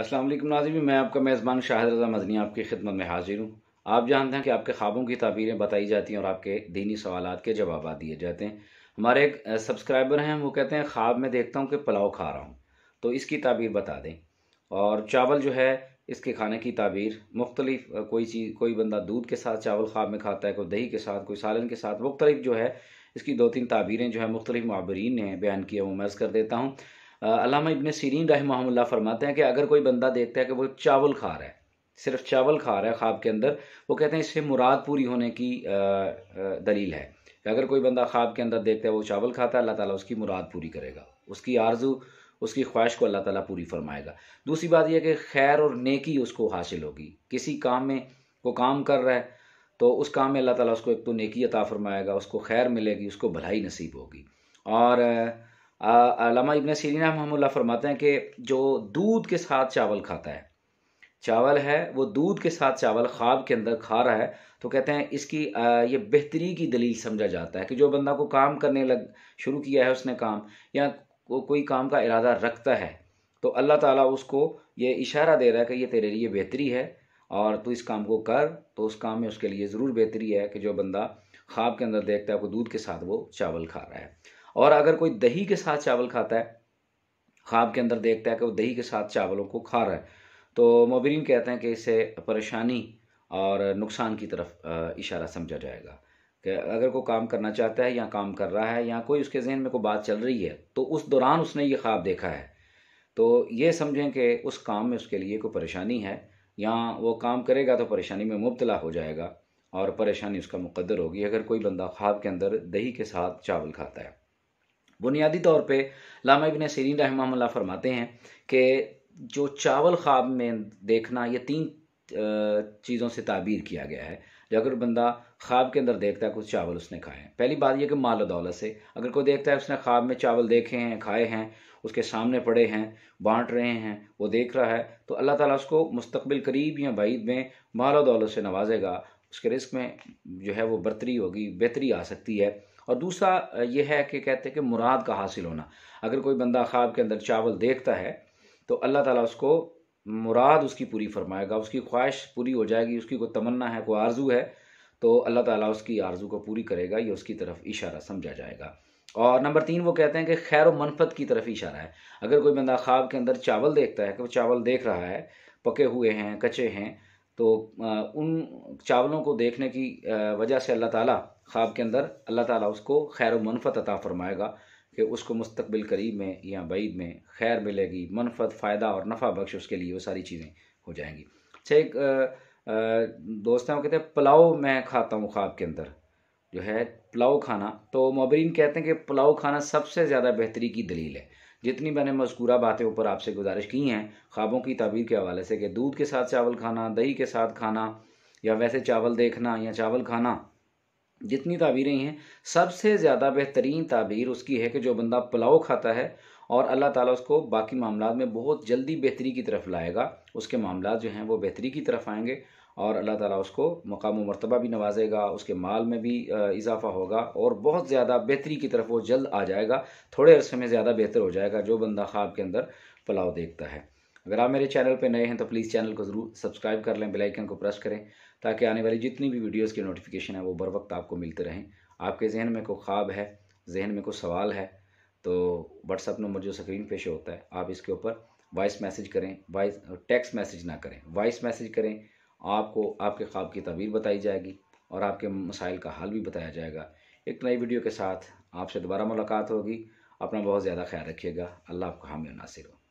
अस्सलाम वालेकुम मैं आपका मेज़बान शाहिद रजा मदनी आपकी खिदमत में हाजिर हूँ आप जानते हैं कि आपके ख्वाबों की तबीरें बताई जाती हैं और आपके दीनी सवाल के जवाब दिए जाते हैं हमारे एक सब्सक्राइबर हैं वो कहते हैं ख्वाब में देखता हूँ कि पुलाव खा रहा हूँ तो इसकी ताबीर बता दें और चावल जो है इसके खाने की ताबीर मुख्तलिफ कोई चीज़ कोई बंदा दूध के साथ चावल ख्वाब में खाता है कोई दही के साथ कोई सालन के साथ मुख्तलिफ जो है इसकी दो तीन ताबीरें जो है मुख्तलिफ माबरीन ने बयान किया वो मैज़ कर देता हूँ अलामा इबन सीरीन रहमल्ला फरमाते हैं कि अगर कोई बंदा देखता है कि वो चावल खा रहा है सिर्फ चावल खा रहा है ख्वाब के अंदर वो कहते हैं इससे मुराद पूरी होने की दलील है कि अगर कोई बंदा ख्वाब के अंदर देखता है वो चावल खाता है अल्लाह ताला उसकी मुराद पूरी करेगा उसकी आरजू उसकी ख्वाहिश को अल्लाह ताला पूरी फरमाएगा दूसरी बात यह कि खैर और नेकी उसको हासिल होगी किसी काम में वो काम कर रहा है तो उस काम में अल्लाह ताला उसको एक तो नेकी अता फरमाएगा उसको खैर मिलेगी उसको भलाई नसीब होगी और अलामा इबन सीरीन हमला फरमाते हैं कि जो दूध के साथ चावल खाता है चावल है वो दूध के साथ चावल ख्वाब के अंदर खा रहा है तो कहते हैं इसकी ये बेहतरी की दलील समझा जाता है कि जो बंदा को काम करने लग शुरू किया है उसने काम या को, कोई काम का इरादा रखता है तो अल्लाह ताला उसको ये इशारा दे रहा है कि ये तेरे लिए बेहतरी है और तू इस काम को कर तो उस काम में उसके लिए ज़रूर बेहतरी है कि जो बंदा ख्वाब के अंदर देखता है वो दूध के साथ वो चावल खा रहा है और अगर कोई दही के साथ चावल खाता है ख्वाब के अंदर देखता है कि वो दही के साथ चावलों को खा रहा है तो मबरीन कहते हैं कि इसे परेशानी और नुकसान की तरफ इशारा समझा जाएगा कि अगर कोई काम करना चाहता है या काम कर रहा है या कोई उसके जहन में कोई बात चल रही है तो उस दौरान उसने ये ख्वाब देखा है तो ये समझें कि उस काम में उसके लिए कोई परेशानी है या वो काम करेगा तो परेशानी में मुबतला हो जाएगा और परेशानी उसका मुकदर होगी अगर कोई बंदा ख्वाब के अंदर दही के साथ चावल खाता है बुनियादी तौर पर लामा इबन सरीन रहमल फरमाते हैं कि जो चावल ख्वाब में देखना यह तीन चीज़ों से ताबीर किया गया है जो अगर बंदा ख्वाब के अंदर देखता है कुछ चावल उसने खाए हैं पहली बात यह कि माल दौलत से अगर कोई देखता है उसने ख्वाब में चावल देखे हैं खाए हैं उसके सामने पड़े हैं बांट रहे हैं वो देख रहा है तो अल्लाह ताला उसको मुस्तबिल करीब या बाइद में माल दौलत से नवाजेगा उसके रिस्क में जो है वो बरतरी होगी बेहतरी आ सकती है और दूसरा ये है कि कहते हैं कि मुराद का हासिल होना अगर कोई बंदा ख्वाब के अंदर चावल देखता है तो अल्लाह ताला उसको मुराद उसकी पूरी फरमाएगा उसकी ख्वाहिश पूरी हो जाएगी उसकी कोई तमन्ना है कोई आरजू है तो अल्लाह ताला उसकी आरजू को पूरी करेगा या उसकी तरफ इशारा समझा जाएगा और नंबर तीन वो कहते हैं कि खैर मनफत की तरफ इशारा है अगर कोई बंदा ख्वाब के अंदर चावल देखता है कि वो चावल देख रहा है पके हुए हैं कच्चे हैं तो उन चावलों को देखने की वजह से अल्लाह ताला ख्वाब के अंदर अल्लाह ताला उसको खैर मनफत अता फ़रमाएगा कि उसको मुस्तबिल करीब में या बैद में खैर मिलेगी मनफत फ़ायदा और नफ़ा बख्श उसके लिए वो सारी चीज़ें हो जाएंगी अच्छा एक दोस्त वो कहते हैं पुलाव मैं खाता हूँ ख्वाब के अंदर जो है पुलाव खाना तो मबरीन कहते हैं कि पुलाव खाना सबसे ज़्यादा बेहतरी की दलील है जितनी मैंने मजकूरा बातें ऊपर आपसे गुजारिश की हैं ख्वाबों की तबीर के हवाले से कि दूध के साथ चावल खाना दही के साथ खाना या वैसे चावल देखना या चावल खाना जितनी ताबीरें हैं सबसे ज़्यादा बेहतरीन ताबीर उसकी है कि जो बंदा पुलाव खाता है और अल्लाह ताला उसको बाकी मामला में बहुत जल्दी बेहतरी की तरफ लाएगा उसके मामला जो हैं वो बेहतरी की तरफ आएंगे और अल्लाह ताला उसको मकाम मरतबा भी नवाजेगा उसके माल में भी इजाफा होगा और बहुत ज़्यादा बेहतरी की तरफ वो जल्द आ जाएगा थोड़े अरसे में ज़्यादा बेहतर हो जाएगा जो बंदा ख्वाब के अंदर पुलाव देखता है अगर आप मेरे चैनल पर नए हैं तो प्लीज़ चैनल को ज़रूर सब्सक्राइब कर लें बेलाइकन को प्रेस करें ताकि आने वाली जितनी भी वीडियोज़ की नोटिफिकेशन है वो बर वक्त आपको मिलते रहें आपके जहन में कोई ख्वाब है जहन में कोई सवाल है तो व्हाट्सअप नंबर जो स्क्रीन पे शो होता है आप इसके ऊपर वॉइस मैसेज करें वॉइस टेक्स्ट मैसेज ना करें वॉइस मैसेज करें आपको आपके ख्वाब की तबीर बताई जाएगी और आपके मसाइल का हाल भी बताया जाएगा एक नई वीडियो के साथ आपसे दोबारा मुलाकात होगी अपना बहुत ज़्यादा ख्याल रखिएगा अल्लाह आपका हामिल नासिर हो